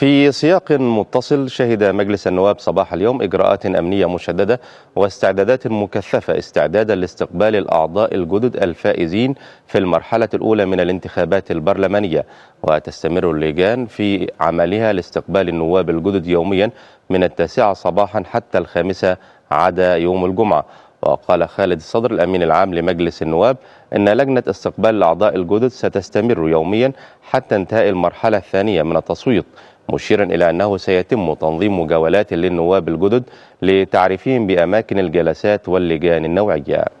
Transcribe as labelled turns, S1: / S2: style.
S1: في سياق متصل شهد مجلس النواب صباح اليوم إجراءات أمنية مشددة واستعدادات مكثفة استعدادا لاستقبال الأعضاء الجدد الفائزين في المرحلة الأولى من الانتخابات البرلمانية وتستمر اللجان في عملها لاستقبال النواب الجدد يوميا من التاسعة صباحا حتى الخامسة عدا يوم الجمعة وقال خالد الصدر الأمين العام لمجلس النواب أن لجنة استقبال الأعضاء الجدد ستستمر يوميا حتى انتهاء المرحلة الثانية من التصويت مشيرا إلى أنه سيتم تنظيم جولات للنواب الجدد لتعريفهم بأماكن الجلسات واللجان النوعية